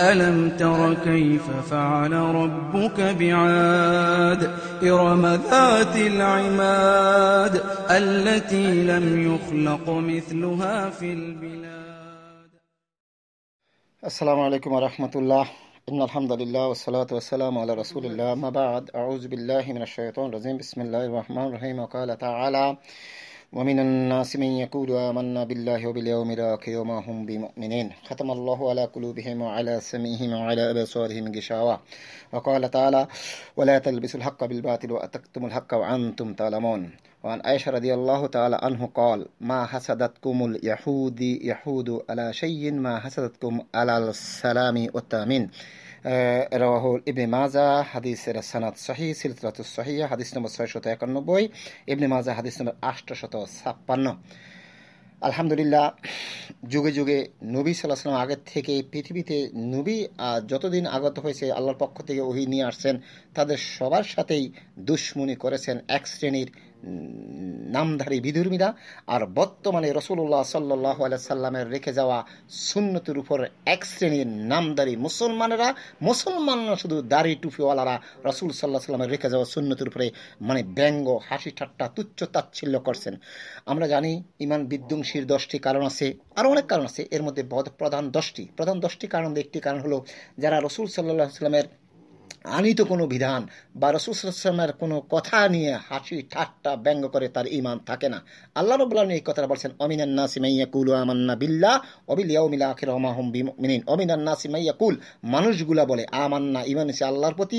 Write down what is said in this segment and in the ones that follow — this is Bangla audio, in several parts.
ألم تر كيف فعل ربك بعاد إرم ذات العماد التي لم يخلق مثلها في البلاد السلام عليكم ورحمة الله إن الحمد لله والصلاة والسلام على رسول الله ما بعد أعوذ بالله من الشيطان الرجيم بسم الله الرحمن الرحيم وقال تعالى ومن الناس من يقول آمنا بالله وباليوم الآخر وما هم بمؤمنين ختم الله على قلوبهم وعلى سمعهم وعلى أبصارهم غشاوة وقال تعالى ولا تلبسوا الحق بالباطل وتكتموا الحق وأنتم تعلمون وعن عائشة رضي الله تعالى عنه قال ما حسدتكم اليهود يهود على شيء ما حسدتكم على السلام والتامين রাহুল ইবনে মাজা হাদিসের সানাদ সহি সিলতরাত সহিয়া হাদিস নম্বর ছয়শত একানব্বই ইবনে মাজা হাদিস নম্বর শত ছাপ্পান্ন আলহামদুলিল্লাহ যুগে যুগে নবী সাল্লাহ সাল্লাম আগের থেকে পৃথিবীতে নবী যতদিন আগত হয়েছে আল্লাহর পক্ষ থেকে ওহি নিয়ে আসছেন তাদের সবার সাথেই দুশ্মনী করেছেন এক শ্রেণীর নামধারী বিধর্মীরা আর বর্তমানে রসুল্লাহ সাল্লাহ সাল্লামের রেখে যাওয়া সুন্নতির উপর এক শ্রেণীর নামধারী মুসলমানেরা মুসলমানরা শুধু দাড়ি টুপিওয়ালারা রসুল সাল্লাহ সাল্লামের রেখে যাওয়া সুন্নতির উপরে মানে ব্যঙ্গ হাসি ঠাট্টা তুচ্ছ তাচ্ছিল্য করছেন আমরা জানি ইমান বিধ্বংসীর দশটি কারণ আছে আরও অনেক কারণ আছে এর মধ্যে প্রধান দশটি প্রধান দশটি কারণ একটি কারণ হলো যারা রসুল সাল্লাহ সাল্লামের আনিত কোনো বিধান বা রসুলের কোনো কথা নিয়ে হাসি ঠাট্টা ব্যঙ্গ করে তার ইমান থাকে না আল্লাহ রবুল্লাহ এই কথাটা বলছেন অমিনান্না সিমাইয়া কুল আমান্না বিল্লা অবিলিয়া মিলা আখির অমাহম বিমিন অমিনান্না সিমাইয়া কুল মানুষগুলা বলে আমান্না ইমান সে আল্লাহর প্রতি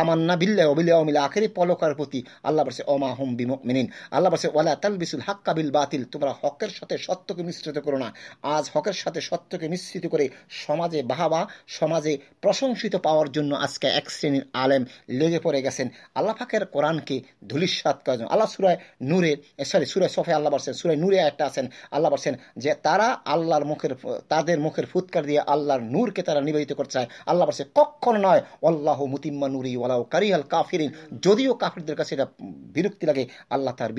আমান্না বিল্লে অবিল অমিলা আখেরি পলকার প্রতি আল্লাহ বলছে অমা হোম বিমক মিনিন আল্লাহ বলছে ওলা বিসুল হাক্কা বিল বাতিল তোমরা হকের সাথে সত্যকে মিশ্রিত করো না আজ হকের সাথে সত্যকে মিশ্রিত করে সমাজে বাহাবা সমাজে প্রশংসিত পাওয়ার জন্য আজকে এক শ্রেণীর আলেম লেগে পড়ে গেছেন আল্লাহ ফাঁকের কোরআনকে ধুলিস্বাদ করার জন্য আল্লাহ সুরায় নূরে সরি সুরায় সফে আল্লাহ বলছেন সুরায় নূরে একটা আছেন আল্লাহ বলছেন যে তারা আল্লাহর মুখের তাদের মুখের ফুৎকার দিয়ে আল্লাহর নূরকে তারা নিবেদিত করতে চায় আল্লাহ বলছে কক্ষণ নয় অল্লাহ মুতিম্মা নুরি ওয়ালাউ কারিহাল কাফিরিন যদিও কাফিরদের কাছে এটা বিরক্তি লাগে আল্লাহ তার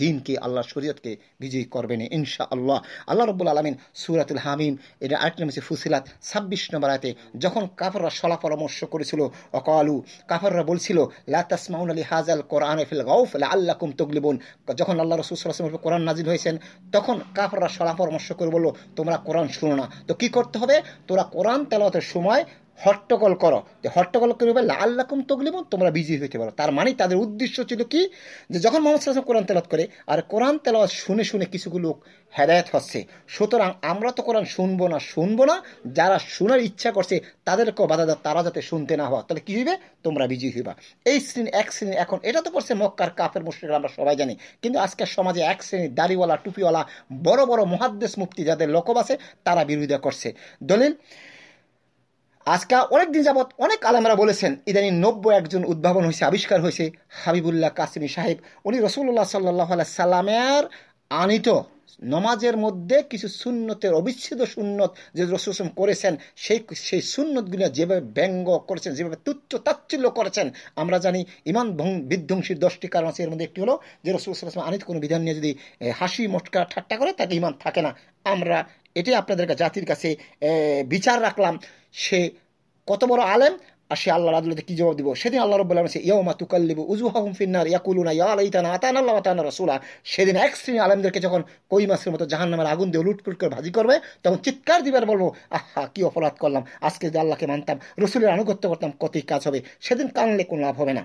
দিনকে আল্লাহ শরীয়তকে বিজয়ী করবেন ইনশা আল্লাহ আল্লাহ রব্বুল আলমিন সুরাতুল হামিম এটা আরেকটি নাম ফুসিলাত ছাব্বিশ নম্বর আয়তে যখন কাফররা সলা পরামর্শ করেছিল অকালু কাফররা বলছিল লাতাসমাউন আলী হাজাল কোরআন ফিল গাউফ আল্লাহ কুম তগলিবুন যখন আল্লাহ রসুল কোরআন নাজিল হয়েছেন তখন কাফররা সলা পরামর্শ করে বললো তোমরা কোরআন শুনো না তো কি করতে হবে তোরা কোরআন তেলাতের সময় হট্টগোল করো যে হট্টগোল করবে আল্লাকুম তগলিবন তোমরা বিজয়ী হইতে পারো তার মানে তাদের উদ্দেশ্য ছিল কি যে যখন মোহাম্মদ সাল্লাম কোরআন তেলাত করে আর কোরআন তেলাওয়াত শুনে শুনে কিছুগুলো হেদায়ত হচ্ছে সুতরাং আমরা তো কোরআন শুনবো না শুনবো না যারা শোনার ইচ্ছা করছে তাদেরকেও বাধা দাও তারা যাতে শুনতে না হওয়া তাহলে কী হইবে তোমরা বিজয়ী হইবা এই শ্রেণী এক শ্রেণী এখন এটা তো করছে মক্কার কাফের মুশ্রিকরা আমরা সবাই জানি কিন্তু আজকের সমাজে এক শ্রেণীর দাড়িওয়ালা টুপিওয়ালা বড় বড় মহাদ্দেশ মুক্তি যাদের লোকব আছে তারা বিরোধিতা করছে দলিল আজকা অনেক দিন যাবৎ অনেক আলামরা বলেছেন ইদানিং নব্বই একজন উদ্ভাবন হয়েছে আবিষ্কার হয়েছে হাবিবুল্লাহ কাসিমি সাহেব উনি রসুল্লাহ সাল্লাহ সাল্লামের আনিত নমাজের মধ্যে কিছু সুন্নতের অবিচ্ছেদ সুন্নত যে রসম করেছেন সেই সেই সুন্নতগুলো যেভাবে ব্যঙ্গ করেছেন যেভাবে তুচ্ছ তাচ্ছল্য করেছেন আমরা জানি ইমান বিধ্বংসীর দশটি কারণ আছে এর মধ্যে একটি হলো যে রসুলাম আনিত কোনো বিধান নিয়ে যদি হাসি মটকা ঠাট্টা করে তাকে ইমান থাকে না আমরা এটি আপনাদের জাতির কাছে বিচার রাখলাম সে কত বড় আলেম আর সে আল্লাহর আদালতে কি জবাব দিব সেদিন আল্লাহ রব্বুল আলম মা তুকাল্লিবু উজুহাহুম ফিন্নার ইয়াকুলুনা ইয়া তানা আতান আল্লাহ আতান রসুলা সেদিন এক শ্রেণী আলমদেরকে যখন কই মাছের মতো জাহান নামের আগুন দিয়ে লুটপুট করে ভাজি করবে তখন চিৎকার দিবার বলবো আহা কি অপরাধ করলাম আজকে যে আল্লাহকে মানতাম রসুলের আনুগত্য করতাম কতই কাজ হবে সেদিন কানলে কোনো লাভ হবে না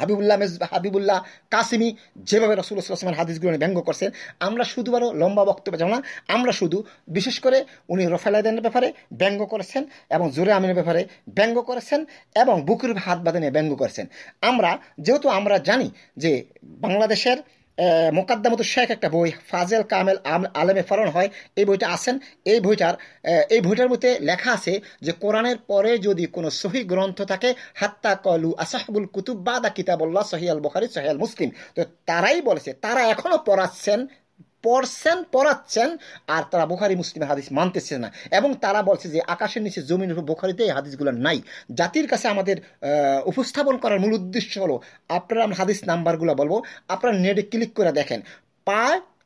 হাবিবুল্লাহ মেজ হাবিবুল্লাহ কাসিমি যেভাবে রসুল রসুলসলামের হাদিসগুলো ব্যঙ্গ করছেন আমরা শুধু আরও লম্বা বক্তব্য যেমন আমরা শুধু বিশেষ করে উনি রফালাইদানের ব্যাপারে ব্যঙ্গ করেছেন এবং জোরে আমিনের ব্যাপারে ব্যঙ্গ করেছেন এবং বুকুর হাত বাঁধে নিয়ে ব্যঙ্গ করেছেন আমরা যেহেতু আমরা জানি যে বাংলাদেশের মোকাদ্দামত শেখ একটা বই ফাজেল কামেল আলেমে ফরন হয় এই বইটা আছেন এই বইটার এই বইটার মধ্যে লেখা আছে যে কোরআনের পরে যদি কোনো সহি গ্রন্থ থাকে হাত্তা কলু আসাহাবুল কুতুব বাদা কিতাবল্লাহ সহিয়াল বখারি সহিয়াল মুসলিম তো তারাই বলেছে তারা এখনও পড়াচ্ছেন পড়ছেন পড়াচ্ছেন আর তারা বোখারি মুসলিম হাদিস মানতেছে না এবং তারা বলছে যে আকাশের নিচে জমিন উপর বোখারিতে এই হাদিসগুলো নাই জাতির কাছে আমাদের উপস্থাপন করার মূল উদ্দেশ্য হলো আপনারা হাদিস নাম্বারগুলো বলবো আপনারা নেটে ক্লিক করে দেখেন পা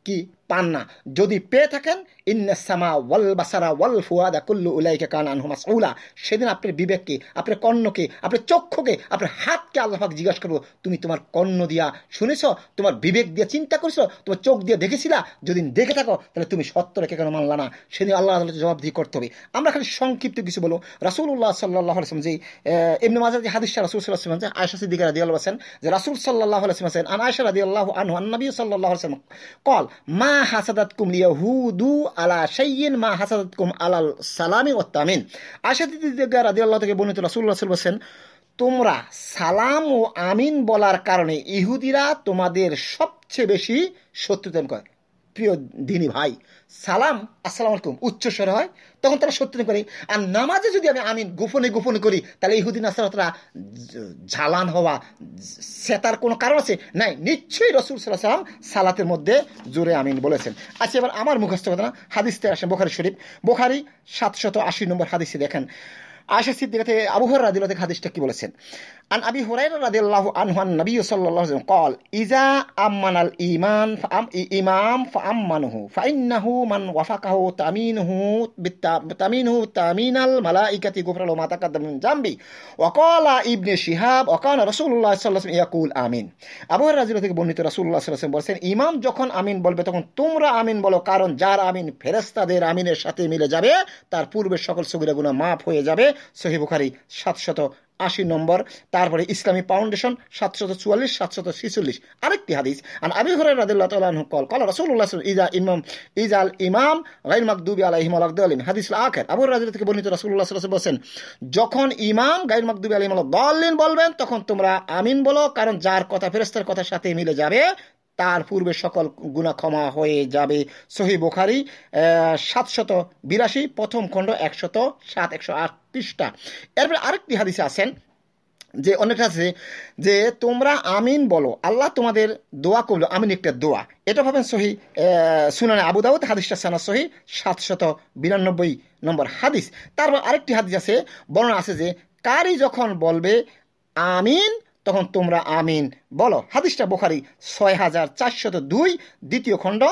কি পান না যদি পেয়ে থাকেন ইন্নাসামা ওয়াল বাসারা ওয়াল ফুয়াদা কুল্লু উলাইকে কান আনহু মাসউলা সেদিন আপনার বিবেককে আপনার কর্ণকে আপনার চক্ষুকে আপনার হাতকে আল্লাহাক জিজ্ঞাসা করবো তুমি তোমার কর্ণ দিয়া শুনেছ তোমার বিবেক দিয়ে চিন্তা করেছো তোমার চোখ দিয়ে দেখেছিলা যদি দেখে থাকো তাহলে তুমি সত্য রেখে কেন মানলা না সেদিন আল্লাহ জবাব দিয়ে করতে হবে আমরা খালি সংক্ষিপ্ত কিছু বলো রাসুল্লাহ সাল্লাহ আসলাম যে এমনি মাজার যে হাদিসা রাসুল সাল্লাহ আসলাম যে আয়সা সিদ্দিকা রাদি আল্লাহ আছেন যে রাসুল সাল্লাহ আসলাম আছেন আন আয়সা রাদি আল্লাহ আনহু আন্নবী সাল্লাহ আসলাম কল মা হাসাদাত ইয়াহুদু আলা শাইয়িন মা আলাল সালামি ও তামিন থেকে বর্ণিত বলছেন তোমরা সালাম ও আমিন বলার কারণে ইহুদিরা তোমাদের সবচেয়ে বেশি শত্রুতন করে প্রিয় দিনী ভাই সালাম আসসালাম উচ্চ স্বর হয় তখন তারা সত্যি করে আর নামাজে যদি আমি আমিন গোপনে গোপনে করি তাহলে ইহুদিন আসলাতরা ঝালান হওয়া সেতার কোনো কারণ আছে নাই নিশ্চয়ই রসুল সাল্লাহ সালাম সালাতের মধ্যে জোরে আমিন বলেছেন আচ্ছা এবার আমার মুখস্থ কথা না হাদিসতে আসেন বোখারি শরীফ বোখারি সাতশত আশি নম্বর হাদিসে দেখেন আয়সা সিদ্দিকাতে আবু হর রাদিল্লাহ থেকে হাদিসটা কি বলেছেন আন আবি হরাই রাদিয়াল্লাহু আনহান নবী সাল্লাল্লাহু আলাইহি কল ইজা আমানাল ঈমান ফাম ইমাম ফাআমানহু ফাইন্নাহু মান ওয়াফাকাহু তামিনহু তামিনহু তামিনাল মালাইকাতি গুফরা লাহু মা তাকাদ্দাম মিন জামবি ওয়া ক্বালা ইবনে শিহাব ওয়া কানা রাসূলুল্লাহ সাল্লাল্লাহু আলাইহি ইয়াকুল আমিন আবু হর রাদিয়াল্লাহু থেকে বর্ণিত রাসূলুল্লাহ সাল্লাল্লাহু আলাইহি বলেছেন ইমাম যখন আমিন বলবে তখন তোমরা আমিন বলো কারণ যার আমিন ফেরেশতাদের আমিনের সাথে মিলে যাবে তার পূর্বের সকল সগিরা গুনাহ মাফ হয়ে যাবে সহি বুখারি সাতশত আশি নম্বর তারপরে ইসলামী ফাউন্ডেশন সাতশত চুয়াল্লিশ সাতশত ছিচল্লিশ আরেকটি হাদিস আর আবি হরে রাদিল্লাহ তালু কল কল রসুল্লাহ ইজা ইমাম ইজ আল ইমাম গাইল মাকদুবি আলাহিম আলাকদিন হাদিস আখের আবু রাজির থেকে বর্ণিত রসুল্লাহ রসুল বলছেন যখন ইমাম গাইল মাকদুবি আলহিম আলাকদিন বলবেন তখন তোমরা আমিন বলো কারণ যার কথা ফেরস্তার কথার সাথে মিলে যাবে তার পূর্বে সকল গুণা ক্ষমা হয়ে যাবে সহি বোখারি সাতশত বিরাশি প্রথম খণ্ড একশত সাত একশো আট তেত্রিশটা এরপরে আরেকটি হাদিসে আছেন যে অনেক আছে যে তোমরা আমিন বলো আল্লাহ তোমাদের দোয়া করলো আমিন একটা দোয়া এটা ভাবেন সহি সুনানে আবুদাউদ হাদিসটা সানা সহি সাতশত বিরানব্বই নম্বর হাদিস তারপর আরেকটি হাদিস আছে বর্ণনা আছে যে কারি যখন বলবে আমিন তখন তোমরা আমিন বলো হাদিসটা বোখারি ছয় হাজার চারশত দুই দ্বিতীয় খণ্ড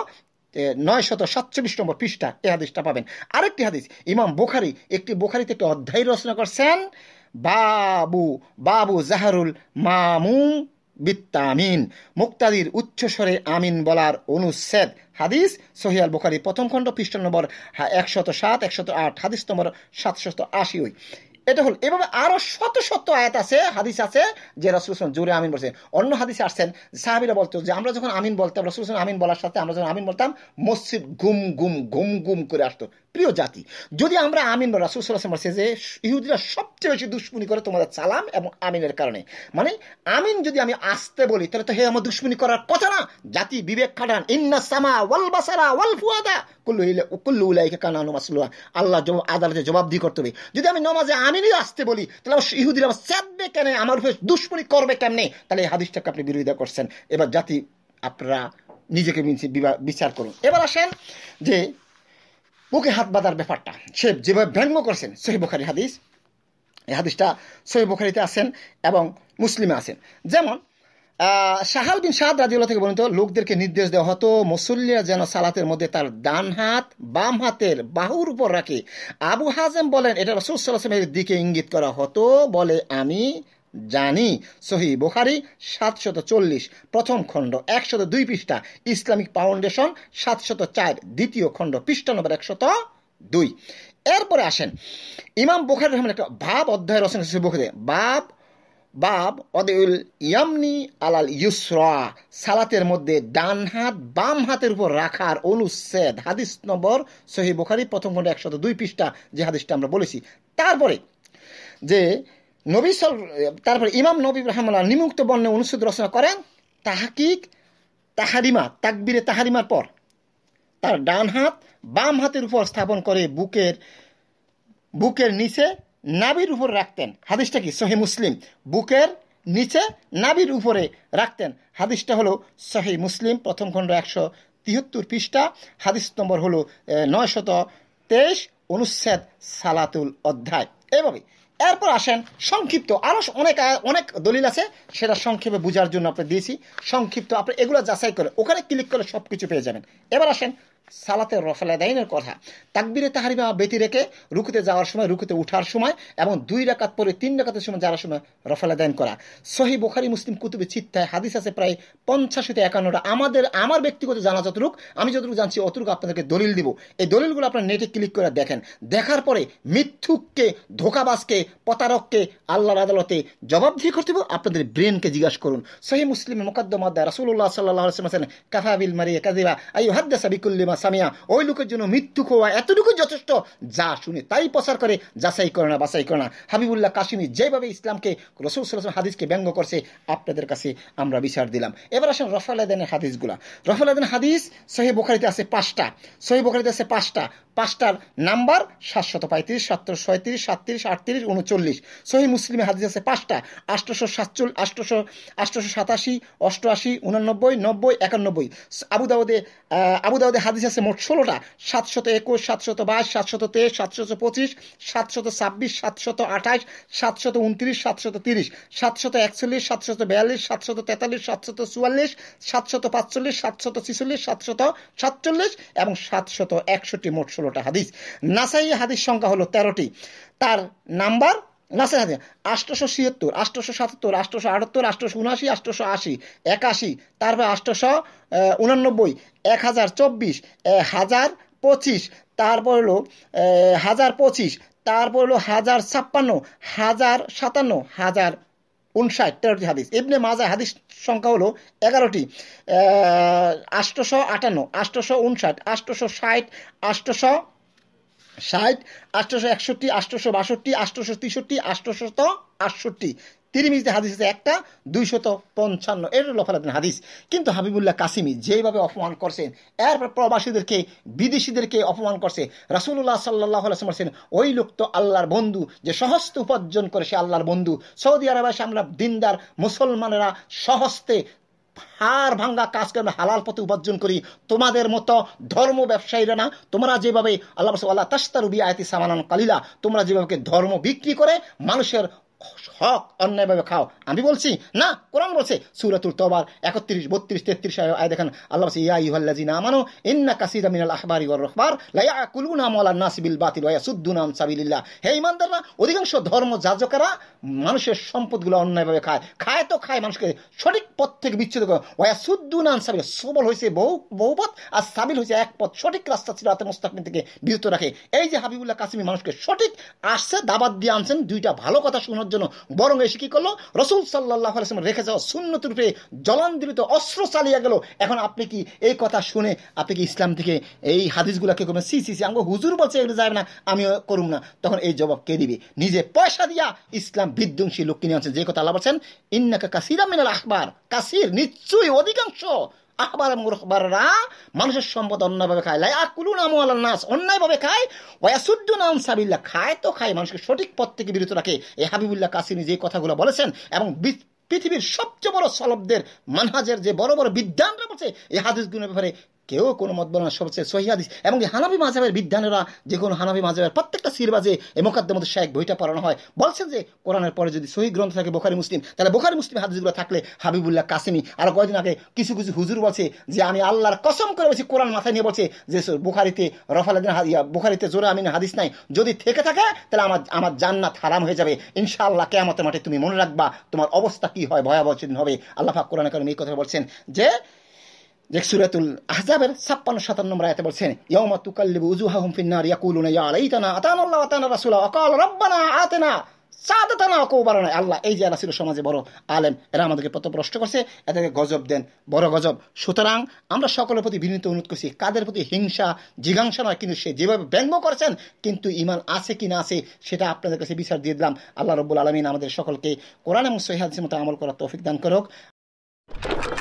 নয় শত সাতচল্লিশ নম্বর পৃষ্ঠা এ হাদিসটা পাবেন আরেকটি হাদিস ইমাম বোখারি একটি বোখারিতে একটি অধ্যায় রচনা করছেন বাবু বাবু জাহারুল মামু বিত্তামিন মুক্তাদির উচ্চস্বরে আমিন বলার অনুচ্ছেদ হাদিস সহিয়াল বোখারি প্রথম খণ্ড পৃষ্ঠ নম্বর একশত সাত একশত আট হাদিস নম্বর সাতশত আশি ওই এটা হল এভাবে আরো শত শত আয়াত আছে হাদিস আছে যে রসুলসন জোরে আমিন বলছেন অন্য হাদিসে আসছেন সাহাবিরা বলতো যে আমরা যখন আমিন বলতাম রসুলসন আমিন বলার সাথে আমরা যখন আমিন বলতাম মসজিদ গুম গুম গুম গুম করে আসতো প্রিয় জাতি যদি আমরা আমিন বা রাসুল সাল্লাহ বলছে যে ইহুদিরা সবচেয়ে বেশি দুশ্মনী করে তোমাদের সালাম এবং আমিনের কারণে মানে আমিন যদি আমি আসতে বলি তাহলে তো হে আমার দুশ্মনী করার কথা না জাতি বিবেক খাটান ইন্না সামা ওয়াল বাসারা ওয়াল ফুয়াদা কুল্লু হিলে কুল্লু উলাইকে কানানু মাসলুয়া আল্লাহ আদালতে জবাবদি করতে হবে যদি আমি নমাজে আমিনই আসতে বলি তাহলে ইহুদিরা আমার চাঁদবে কেন আমার উপরে দুশ্মনী করবে কেমনে তাহলে এই হাদিসটাকে আপনি বিরোধিতা করছেন এবার জাতি আপনারা নিজেকে বিচার করুন এবার আসেন যে বুকে হাত বাঁধার ব্যাপারটা সে যেভাবে ব্যঙ্গ করছেন সহি বোখারি হাদিস এই হাদিসটা সহি বোখারিতে আছেন এবং মুসলিমে আছেন যেমন শাহাল বিন সাদ রাজিউল্লাহ থেকে বর্ণিত লোকদেরকে নির্দেশ দেওয়া হতো মুসল্লিরা যেন সালাতের মধ্যে তার ডান হাত বাম হাতের বাহুর উপর রাখে আবু হাজেম বলেন এটা রসুল সাল্লাহ দিকে ইঙ্গিত করা হতো বলে আমি জানি সহি বোখারি সাতশত চল্লিশ প্রথম খণ্ড একশত দুই পৃষ্ঠা ইসলামিক ফাউন্ডেশন সাতশত চার দ্বিতীয় খণ্ড পৃষ্ঠা নম্বর একশত দুই এরপরে আসেন ইমাম বোখারি রহমান একটা ভাব অধ্যায় রচনা করেছে বোখারি বাব বাব অদেউল ইয়ামনি আলাল ইউসরা সালাতের মধ্যে ডান হাত বাম হাতের উপর রাখার অনুচ্ছেদ হাদিস নম্বর সহি বোখারি প্রথম খণ্ড একশত দুই পৃষ্ঠা যে হাদিসটা আমরা বলেছি তারপরে যে নবী সাল তারপরে ইমাম নবী রহমান নিমুক্ত বর্ণে অনুষ্ঠিত রচনা করেন তাহাকিক তাহারিমা তাকবিরে তাহারিমার পর তার ডান হাত বাম হাতের উপর স্থাপন করে বুকের বুকের নিচে নাবির উপর রাখতেন হাদিসটা কি সহি মুসলিম বুকের নিচে নাবির উপরে রাখতেন হাদিসটা হলো সহি মুসলিম প্রথম খণ্ড একশো তিহত্তর পৃষ্ঠা হাদিস নম্বর হলো নয়শত তেইশ অনুচ্ছেদ সালাতুল অধ্যায় এভাবে এরপর আসেন সংক্ষিপ্ত আরও অনেক অনেক দলিল আছে সেটা সংক্ষেপে বোঝার জন্য আপনি দিয়েছি সংক্ষিপ্ত আপনি এগুলো যাচাই করে ওখানে ক্লিক করে সব কিছু পেয়ে যাবেন এবার আসেন সালাতে রফালাদাইনের কথা তাকবিরে তাহারিমা বেতি রেখে রুকুতে যাওয়ার সময় রুকুতে উঠার সময় এবং দুই রাকাত পরে তিন রাকাতের সময় যাওয়ার সময় রফালাদাইন করা সহি বোখারি মুসলিম কুতুবে চিত্তায় হাদিস আছে প্রায় পঞ্চাশ হতে একান্নটা আমাদের আমার ব্যক্তিগত জানা যতটুক আমি যতটুকু জানছি অতটুকু আপনাদেরকে দলিল দিব এই দলিলগুলো আপনার নেটে ক্লিক করে দেখেন দেখার পরে মিথ্যুককে ধোকাবাসকে প্রতারককে আল্লাহর আদালতে জবাবদিহি করতে হবে আপনাদের ব্রেনকে জিজ্ঞাসা করুন সহি মুসলিম মোকাদ্দমাদ্দা রাসুল্লাহ সাল্লাহ আলসালাম কাফাবিল মারিয়া কাজিবা আই হাদ্দাসা বিকুল্লিমা সামিয়া ওই লোকের জন্য মৃত্যু খোয়া এতটুকু যথেষ্ট যা শুনে তাই প্রচার করে যাচাই করে না বাছাই করে না হাবিবুল্লাহ কাশিমি যেভাবে ইসলামকে রসুল সাল্লাম হাদিসকে ব্যঙ্গ করছে আপনাদের কাছে আমরা বিচার দিলাম এবার আসেন রফাল আদানের হাদিসগুলা রফাল আদান হাদিস সহি বোখারিতে আছে পাঁচটা সহি বোখারিতে আছে পাঁচটা পাঁচটার নাম্বার সাতশত পঁয়ত্রিশ সাতশো ছয়ত্রিশ সাতত্রিশ আটত্রিশ উনচল্লিশ সহি মুসলিমে হাদিস আছে পাঁচটা আষ্টশো সাতচল্লিশ আষ্টশো আষ্টশো সাতাশি অষ্টআশি উনানব্বই নব্বই একানব্বই আবুদাবাদে আবুদাবাদে হাদিস আছে মোট ষোলোটা সাতশত একুশ সাতশত বাইশ সাতশত তেইশ সাতশত পঁচিশ সাতশত ছাব্বিশ সাতশত আঠাশ সাতশত উনত্রিশ সাতশত তিরিশ সাতশত একচল্লিশ সাতশত বিয়াল্লিশ সাতশত তেতাল্লিশ সাতশত চুয়াল্লিশ সাতশত পাঁচচল্লিশ সাতশত ছিচল্লিশ সাতশত সাতচল্লিশ এবং সাতশত একষট্টি মোট ষোলোটা হাদিস নাসাই হাদিস সংখ্যা হলো তেরোটি তার নাম্বার নাসের হাদিস আষ্টশো ছিয়াত্তর আষ্টশো সাতাত্তর আষ্টশো আটাত্তর আষ্টশো উনআশি আষ্টশো আশি একাশি তারপর আষ্টশো উনানব্বই এক হাজার চব্বিশ হাজার পঁচিশ তারপর হলো হাজার পঁচিশ তারপর হলো হাজার ছাপ্পান্ন হাজার সাতান্ন হাজার উনষাট তেরোটি হাদিস এমনি মাজা হাদিস সংখ্যা হলো এগারোটি আষ্টশো আটান্ন আষ্টশো উনষাট আষ্টশো ষাট আষ্টশো ষাট আষ্টশো একষট্টি আষ্টশো বাষট্টি আষ্টশো তেষট্টি আষ্টশত আটষট্টি তিরিমিজদের হাদিস আছে একটা দুইশত পঞ্চান্ন এর লফালাদিন হাদিস কিন্তু হাবিবুল্লাহ কাসিমি যেভাবে অপমান করছেন এরপর প্রবাসীদেরকে বিদেশিদেরকে অপমান করছে রাসুল্লাহ সাল্লাহ বলছেন ওই লোক তো আল্লাহর বন্ধু যে সহস্তে উপার্জন করে সে আল্লাহর বন্ধু সৌদি আরবে আমরা দিনদার মুসলমানেরা সহস্তে হার ভাঙ্গা কাজকে আমরা হালাল পথে উপার্জন করি তোমাদের মতো ধর্ম ব্যবসায়ীরা না তোমরা যেভাবে আল্লাহ আল্লাহ তাস্তারুবি আয়তি সামানান কালিলা তোমরা যেভাবে ধর্ম বিক্রি করে মানুষের হক অন্যায়ভাবে খাও আমি বলছি না কোরআন বলছে সুরাতুল তবার একত্রিশ বত্রিশ তেত্রিশ আয় দেখেন আল্লাহ বলছে ইয়া ইহল্লাজি না মানো ইন্না কাসিরা মিনাল আহবার ইউর রহবার লাইয়া কুলুনা মলার নাসিবিল বাতিল ওয়া সুদ্দুনাম সাবিলিল্লাহ হে ইমানদাররা অধিকাংশ ধর্ম যাজকেরা মানুষের সম্পদগুলো অন্যায়ভাবে খায় খায় তো খায় মানুষকে সঠিক পথ থেকে বিচ্ছেদ করে ওয়া সুদ্দু নাম সাবিল সবল হয়েছে বহু বহু পথ আর সাবিল হয়েছে এক পথ সঠিক রাস্তা ছিল আতে মুস্তাকিম থেকে বিরত রাখে এই যে হাবিবুল্লাহ কাসিমি মানুষকে সঠিক আসছে দাবাত দিয়ে আনছেন দুইটা ভালো কথা শুনো বাঁচানোর জন্য বরং এসে কি করলো রসুল সাল্লাহ রেখে যাওয়া শূন্যত শূন্যতরূপে জলাঞ্জলিত অস্ত্র চালিয়ে গেল এখন আপনি কি এই কথা শুনে আপনি কি ইসলাম থেকে এই হাদিসগুলাকে করবেন সি সি সি আমাকে হুজুর বলছে এগুলো যাবে না আমি করুম না তখন এই জবাব কে দিবি নিজে পয়সা দিয়া ইসলাম বিধ্বংসী লোককে নিয়ে আছে যে কথা আল্লাহ বলছেন ইন্নাকা কাসিরা মিনাল আখবার কাসির নিশ্চয়ই অধিকাংশ আহবার মুরখবাররা মানুষের সম্পদ অন্যভাবে খায় লাই আকুলু নাম নাস অন্যায়ভাবে খায় ওয়াসুদ্দু নাম সাবিল্লা খায় তো খায় মানুষকে সঠিক পথ থেকে বিরত রাখে এ হাবিবুল্লাহ কাসিনী যে কথাগুলো বলেছেন এবং পৃথিবীর সবচেয়ে বড় সলবদের মানহাজের যে বড় বড় বিদ্যানরা বলছে এই হাদিসগুলোর ব্যাপারে কেউ কোনো মত বলে না সবচেয়ে সহি হাদিস এবং হানাবি মাঝাবের বিদ্যানেরা যে কোনো হানাবি মাঝাবের প্রত্যেকটা সিরবাজে এ এই মধ্যে শেখ বইটা পড়ানো হয় বলছেন যে কোরআনের পরে যদি সহি গ্রন্থ থাকে বোখারি মুসলিম তাহলে বোখারি মুসলিম হাদিসগুলো থাকলে হাবিবুল্লাহ কাসিমি আর কয়েকদিন আগে কিছু কিছু হুজুর বলছে যে আমি আল্লাহর কসম করে বলছি কোরআন মাথায় নিয়ে বলছে যে বোখারিতে রফালাদিন হাদিয়া বোখারিতে জোরে আমিন হাদিস নাই যদি থেকে থাকে তাহলে আমার আমার জান্নাত হারাম হয়ে যাবে ইনশাআল্লাহ কেয়ামতের মাঠে তুমি মনে রাখবা তোমার অবস্থা কি হয় ভয়াবহ সেদিন হবে আল্লাহ পাক কোরআন কারণ এই কথা বলছেন যে যে সুরাতুল আহজাবের ছাপ্পান্ন সাতান্ন নম্বর আয়াতে বলছেন ইয়াউমা তুকাল্লিবু উজুহাহুম ফিন্নার আল্লাহ এই যে ছিল সমাজে বড় আলেম এরা আমাদেরকে পথপ্রষ্ট করছে এদেরকে গজব দেন বড় গজব সুতরাং আমরা সকলের প্রতি বিনীত অনুরোধ করছি কাদের প্রতি হিংসা জিগাংসা নয় কিন্তু সে যেভাবে ব্যঙ্গ করেছেন কিন্তু ইমান আছে কি না আছে সেটা আপনাদের কাছে বিচার দিয়ে দিলাম আল্লাহ রব্বুল আলমিন আমাদের সকলকে কোরআন এবং সহিদ মতো আমল করার তৌফিক দান করুক